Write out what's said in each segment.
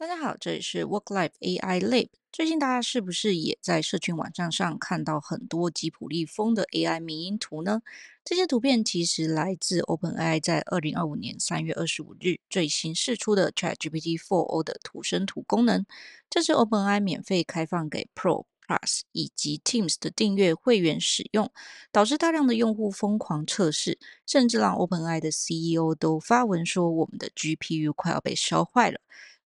大家好，这里是 WorkLife AI Lab。最近大家是不是也在社群网站上看到很多吉普力风的 AI 名音图呢？这些图片其实来自 OpenAI 在二零二五年三月二十五日最新试出的 ChatGPT 4o 的图生图功能。这是 OpenAI 免费开放给 Pro、Plus 以及 Teams 的订阅会员使用，导致大量的用户疯狂测试，甚至让 OpenAI 的 CEO 都发文说：“我们的 GPU 快要被烧坏了。”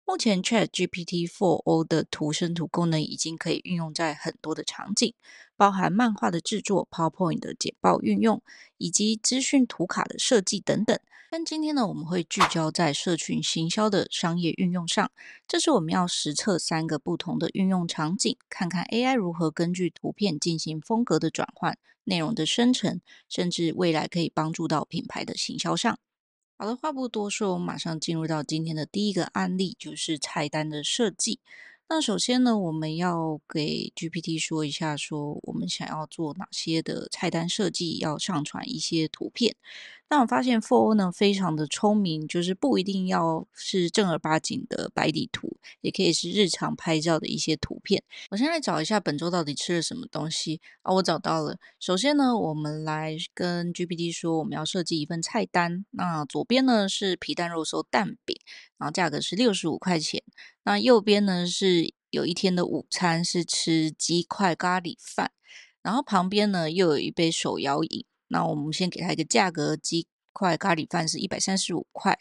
目前 Chat GPT 4o 的图生图功能已经可以运用在很多的场景，包含漫画的制作、PowerPoint 的简报运用，以及资讯图卡的设计等等。但今天呢，我们会聚焦在社群行销的商业运用上，这是我们要实测三个不同的运用场景，看看 AI 如何根据图片进行风格的转换、内容的生成，甚至未来可以帮助到品牌的行销上。好的，话不多说，我们马上进入到今天的第一个案例，就是菜单的设计。那首先呢，我们要给 GPT 说一下，说我们想要做哪些的菜单设计，要上传一些图片。那我发现 f o r 呢，非常的聪明，就是不一定要是正儿八经的白底图，也可以是日常拍照的一些图片。我先来找一下本周到底吃了什么东西啊，我找到了。首先呢，我们来跟 GPT 说，我们要设计一份菜单。那左边呢是皮蛋肉松蛋饼。然后价格是六十五块钱。那右边呢是有一天的午餐，是吃鸡块咖喱饭。然后旁边呢又有一杯手摇饮。那我们先给他一个价格，鸡块咖喱饭是一百三十五块，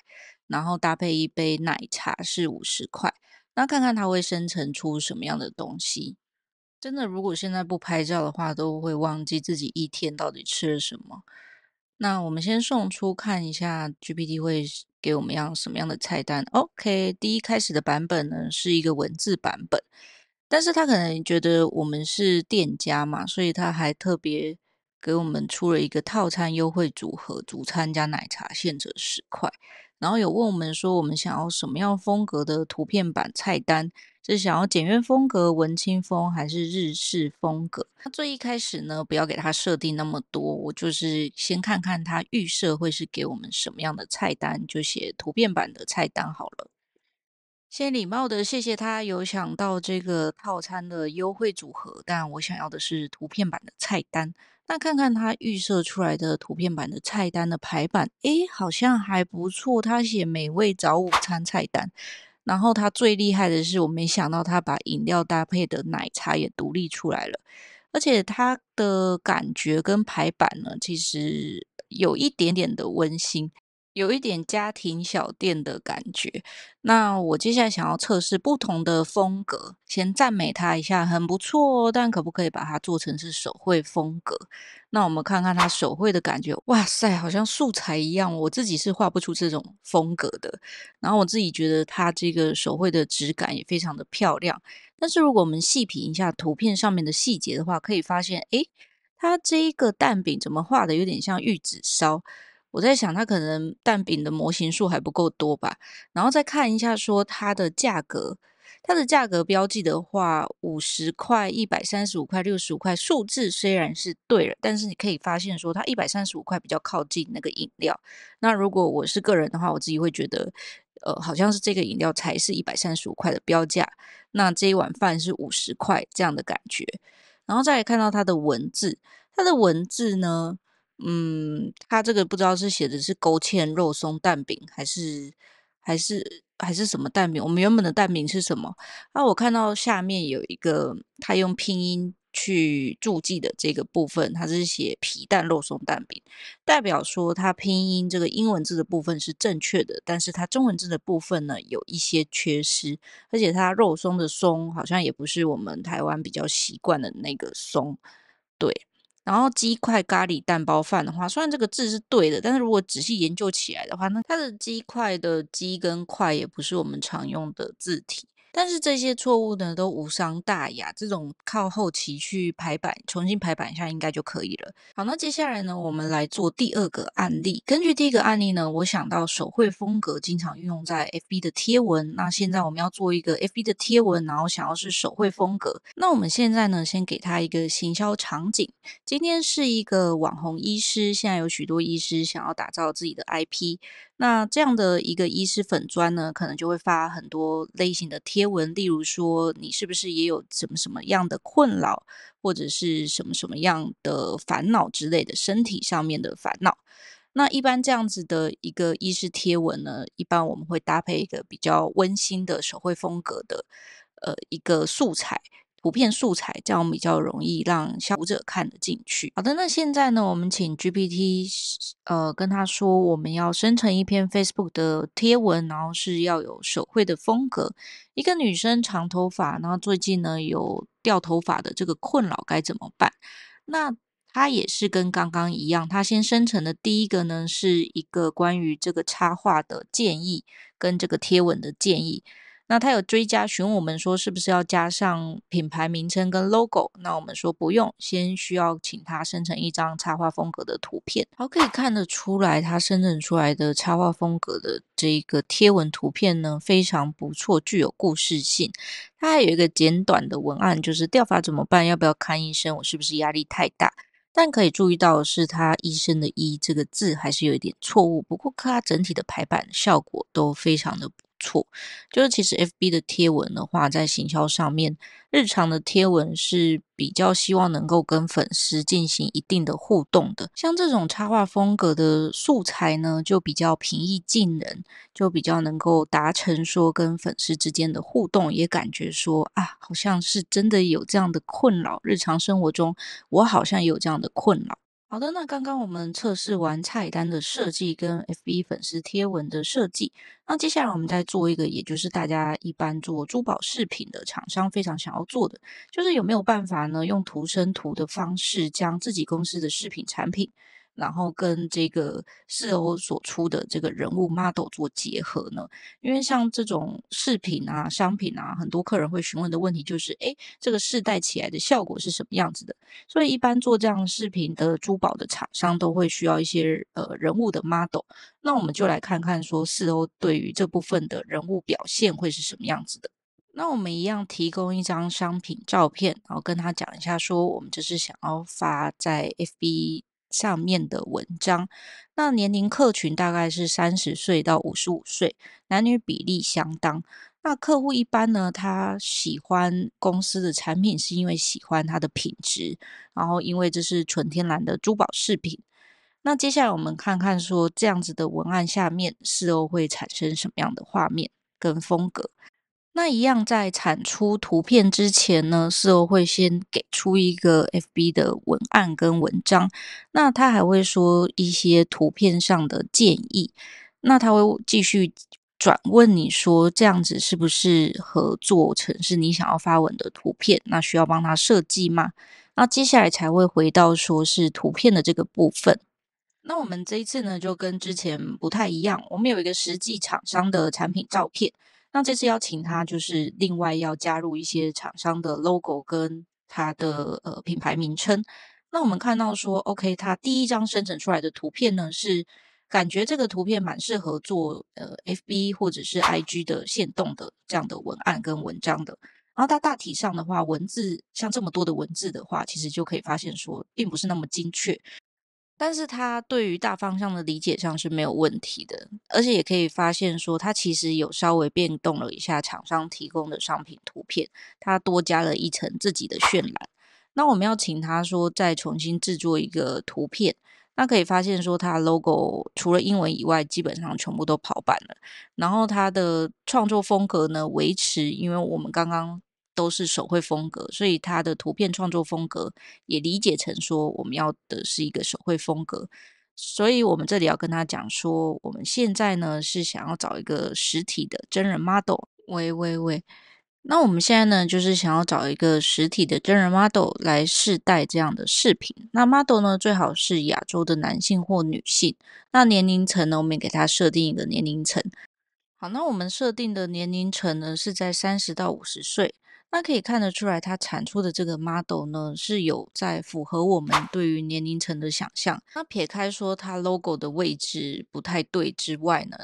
然后搭配一杯奶茶是五十块。那看看他会生成出什么样的东西。真的，如果现在不拍照的话，都会忘记自己一天到底吃了什么。那我们先送出看一下，GPT 会给我们样什么样的菜单？OK，第一开始的版本呢是一个文字版本，但是他可能觉得我们是店家嘛，所以他还特别给我们出了一个套餐优惠组合，主餐加奶茶现折十块。然后有问我们说，我们想要什么样风格的图片版菜单？是想要简约风格、文青风，还是日式风格？那最一开始呢，不要给他设定那么多，我就是先看看他预设会是给我们什么样的菜单，就写图片版的菜单好了。先礼貌的谢谢他有想到这个套餐的优惠组合，但我想要的是图片版的菜单。那看看他预设出来的图片版的菜单的排版，诶，好像还不错。他写美味早午餐菜单，然后他最厉害的是，我没想到他把饮料搭配的奶茶也独立出来了，而且他的感觉跟排版呢，其实有一点点的温馨。有一点家庭小店的感觉。那我接下来想要测试不同的风格，先赞美它一下，很不错哦。但可不可以把它做成是手绘风格？那我们看看它手绘的感觉。哇塞，好像素材一样，我自己是画不出这种风格的。然后我自己觉得它这个手绘的质感也非常的漂亮。但是如果我们细品一下图片上面的细节的话，可以发现，诶，它这一个蛋饼怎么画的有点像玉子烧？我在想，它可能蛋饼的模型数还不够多吧，然后再看一下说它的价格，它的价格标记的话，五十块、一百三十五块、六十五块，数字虽然是对了，但是你可以发现说它一百三十五块比较靠近那个饮料。那如果我是个人的话，我自己会觉得，呃，好像是这个饮料才是一百三十五块的标价，那这一碗饭是五十块这样的感觉。然后再来看到它的文字，它的文字呢？嗯，他这个不知道是写的是勾芡肉松蛋饼还是还是还是什么蛋饼？我们原本的蛋饼是什么？啊，我看到下面有一个他用拼音去注记的这个部分，它是写皮蛋肉松蛋饼，代表说它拼音这个英文字的部分是正确的，但是它中文字的部分呢有一些缺失，而且它肉松的松好像也不是我们台湾比较习惯的那个松，对。然后鸡块咖喱蛋包饭的话，虽然这个字是对的，但是如果仔细研究起来的话，那它的鸡块的鸡跟块也不是我们常用的字体。但是这些错误呢都无伤大雅，这种靠后期去排版，重新排版一下应该就可以了。好，那接下来呢，我们来做第二个案例。根据第一个案例呢，我想到手绘风格经常运用在 FB 的贴文。那现在我们要做一个 FB 的贴文，然后想要是手绘风格。那我们现在呢，先给他一个行销场景。今天是一个网红医师，现在有许多医师想要打造自己的 IP。那这样的一个医师粉砖呢，可能就会发很多类型的贴。贴文，例如说，你是不是也有什么什么样的困扰，或者是什么什么样的烦恼之类的，身体上面的烦恼？那一般这样子的一个意式贴文呢，一般我们会搭配一个比较温馨的手绘风格的，呃，一个素材。普遍素材，这样比较容易让消费者看得进去。好的，那现在呢，我们请 GPT，呃，跟他说我们要生成一篇 Facebook 的贴文，然后是要有手绘的风格，一个女生长头发，然后最近呢有掉头发的这个困扰该怎么办？那它也是跟刚刚一样，它先生成的第一个呢是一个关于这个插画的建议跟这个贴文的建议。那他有追加询问我们说，是不是要加上品牌名称跟 logo？那我们说不用，先需要请他生成一张插画风格的图片。好，可以看得出来，他生成出来的插画风格的这一个贴文图片呢，非常不错，具有故事性。他还有一个简短的文案，就是“掉法怎么办？要不要看医生？我是不是压力太大？”但可以注意到的是，他医生的医这个字还是有一点错误。不过，看他整体的排版效果都非常的。错，就是其实 F B 的贴文的话，在行销上面，日常的贴文是比较希望能够跟粉丝进行一定的互动的。像这种插画风格的素材呢，就比较平易近人，就比较能够达成说跟粉丝之间的互动，也感觉说啊，好像是真的有这样的困扰。日常生活中，我好像有这样的困扰。好的，那刚刚我们测试完菜单的设计跟 FB 粉丝贴文的设计，那接下来我们再做一个，也就是大家一般做珠宝饰品的厂商非常想要做的，就是有没有办法呢，用图生图的方式将自己公司的饰品产品。然后跟这个四欧所出的这个人物 model 做结合呢，因为像这种饰品啊、商品啊，很多客人会询问的问题就是：哎，这个试戴起来的效果是什么样子的？所以一般做这样饰品的珠宝的厂商都会需要一些呃人物的 model。那我们就来看看说四欧对于这部分的人物表现会是什么样子的。那我们一样提供一张商品照片，然后跟他讲一下说，我们就是想要发在 FB。上面的文章，那年龄客群大概是三十岁到五十五岁，男女比例相当。那客户一般呢，他喜欢公司的产品是因为喜欢它的品质，然后因为这是纯天然的珠宝饰品。那接下来我们看看说这样子的文案下面，事后会产生什么样的画面跟风格。那一样在产出图片之前呢，是会先给出一个 FB 的文案跟文章。那他还会说一些图片上的建议。那他会继续转问你说，这样子是不是合作成是你想要发文的图片？那需要帮他设计吗？那接下来才会回到说是图片的这个部分。那我们这一次呢，就跟之前不太一样，我们有一个实际厂商的产品照片。那这次邀请他，就是另外要加入一些厂商的 logo 跟他的呃品牌名称。那我们看到说，OK，他第一张生成出来的图片呢，是感觉这个图片蛮适合做呃 FB 或者是 IG 的线动的这样的文案跟文章的。然后它大体上的话，文字像这么多的文字的话，其实就可以发现说，并不是那么精确。但是他对于大方向的理解上是没有问题的，而且也可以发现说，他其实有稍微变动了一下厂商提供的商品图片，他多加了一层自己的渲染。那我们要请他说再重新制作一个图片，那可以发现说，他 logo 除了英文以外，基本上全部都跑版了。然后他的创作风格呢，维持，因为我们刚刚。都是手绘风格，所以他的图片创作风格也理解成说我们要的是一个手绘风格。所以我们这里要跟他讲说，我们现在呢是想要找一个实体的真人 model。喂喂喂，那我们现在呢就是想要找一个实体的真人 model 来试戴这样的饰品。那 model 呢最好是亚洲的男性或女性。那年龄层呢，我们给他设定一个年龄层。好，那我们设定的年龄层呢是在三十到五十岁。那可以看得出来，它产出的这个 model 呢是有在符合我们对于年龄层的想象。那撇开说它 logo 的位置不太对之外呢？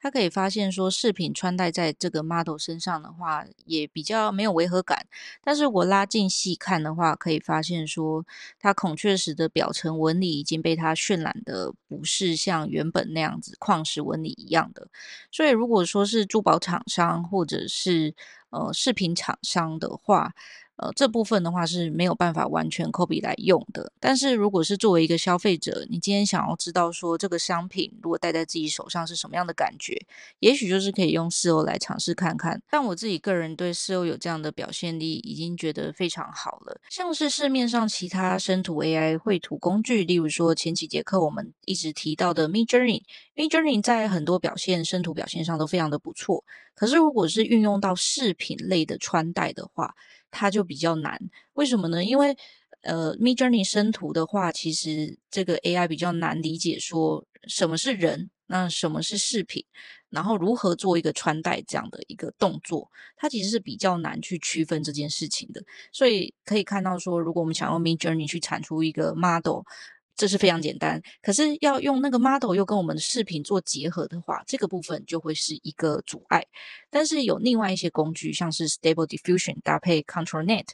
他可以发现说，饰品穿戴在这个 model 身上的话，也比较没有违和感。但是我拉近细看的话，可以发现说，它孔雀石的表层纹理已经被它渲染的不是像原本那样子矿石纹理一样的。所以，如果说是珠宝厂商或者是呃饰品厂商的话，呃，这部分的话是没有办法完全抠笔来用的。但是如果是作为一个消费者，你今天想要知道说这个商品如果戴在自己手上是什么样的感觉，也许就是可以用试欧来尝试看看。但我自己个人对试欧有这样的表现力，已经觉得非常好了。像是市面上其他生图 AI 绘图工具，例如说前几节课我们一直提到的 Midjourney。m d Journey 在很多表现、生图表现上都非常的不错，可是如果是运用到饰品类的穿戴的话，它就比较难。为什么呢？因为呃 m d Journey 生图的话，其实这个 AI 比较难理解说什么是人，那什么是饰品，然后如何做一个穿戴这样的一个动作，它其实是比较难去区分这件事情的。所以可以看到说，如果我们想用 m i d Journey 去产出一个 model。这是非常简单，可是要用那个 model 又跟我们的视频做结合的话，这个部分就会是一个阻碍。但是有另外一些工具，像是 Stable Diffusion 搭配 Control Net，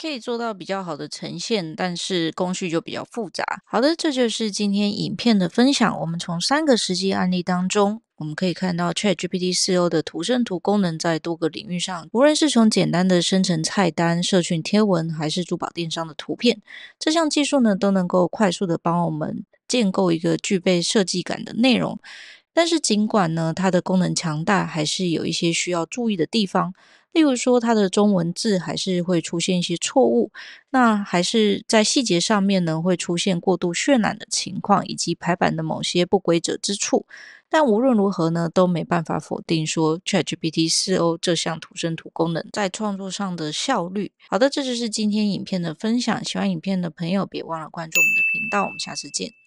可以做到比较好的呈现，但是工序就比较复杂。好的，这就是今天影片的分享。我们从三个实际案例当中。我们可以看到 Chat GPT 四 o 的图生图功能在多个领域上，无论是从简单的生成菜单、社群贴文，还是珠宝电商的图片，这项技术呢都能够快速的帮我们建构一个具备设计感的内容。但是，尽管呢它的功能强大，还是有一些需要注意的地方。例如说，它的中文字还是会出现一些错误，那还是在细节上面呢会出现过度渲染的情况，以及排版的某些不规则之处。但无论如何呢，都没办法否定说 ChatGPT 四 o 这项图生图功能在创作上的效率。好的，这就是今天影片的分享。喜欢影片的朋友，别忘了关注我们的频道。我们下次见。